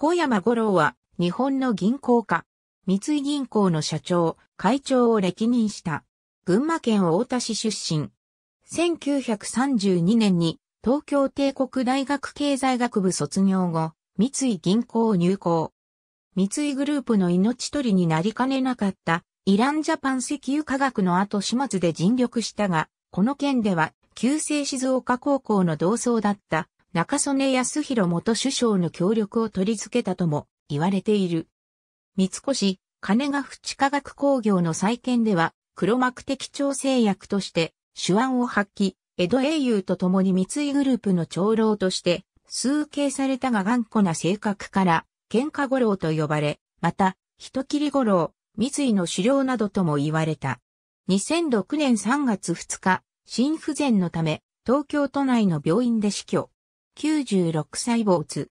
小山五郎は日本の銀行家、三井銀行の社長、会長を歴任した。群馬県大田市出身。1932年に東京帝国大学経済学部卒業後、三井銀行入行。三井グループの命取りになりかねなかったイランジャパン石油化学の後始末で尽力したが、この件では旧制静岡高校の同窓だった中曽根康弘元首相の協力を取り付けたとも言われている。三越、金ヶ淵化学工業の再建では、黒幕的調整役として手腕を発揮、江戸英雄と共に三井グループの長老として、崇敬されたが頑固な性格から、喧嘩五郎と呼ばれ、また、人切り五郎、三井の狩猟などとも言われた。2006年3月2日、心不全のため、東京都内の病院で死去。96歳没。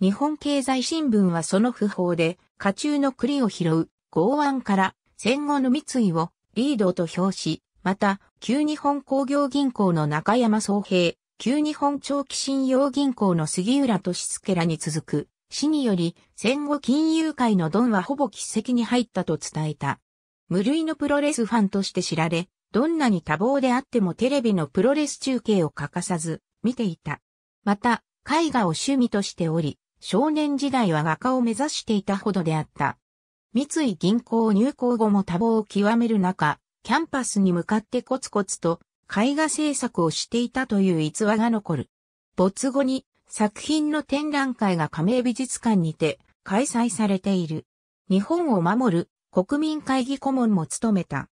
日本経済新聞はその訃報で、家中の栗を拾う、剛腕から戦後の三井をリードと表し、また、旧日本工業銀行の中山総平、旧日本長期信用銀行の杉浦俊介らに続く、死により戦後金融界のドンはほぼ喫跡に入ったと伝えた。無類のプロレスファンとして知られ、どんなに多忙であってもテレビのプロレス中継を欠かさず見ていた。また、絵画を趣味としており、少年時代は画家を目指していたほどであった。三井銀行入行後も多忙を極める中、キャンパスに向かってコツコツと絵画制作をしていたという逸話が残る。没後に作品の展覧会が加盟美術館にて開催されている。日本を守る国民会議顧問も務めた。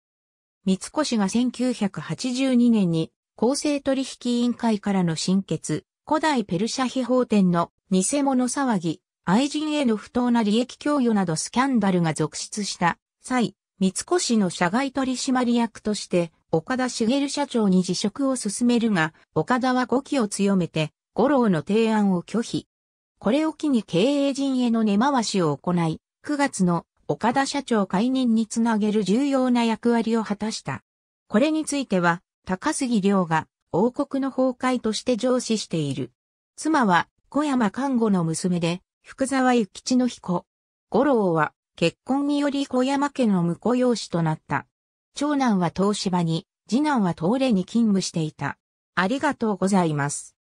三越が1982年に公正取引委員会からの新決、古代ペルシャ秘宝店の偽物騒ぎ、愛人への不当な利益供与などスキャンダルが続出した際、三越の社外取締役として岡田茂社長に辞職を進めるが、岡田は語気を強めて、五郎の提案を拒否。これを機に経営陣への根回しを行い、9月の岡田社長解任につなげる重要な役割を果たした。これについては、高杉良が王国の崩壊として上司している。妻は小山看護の娘で、福沢諭吉の彦。五郎は結婚により小山家の婿養子となった。長男は東芝に、次男は東レに勤務していた。ありがとうございます。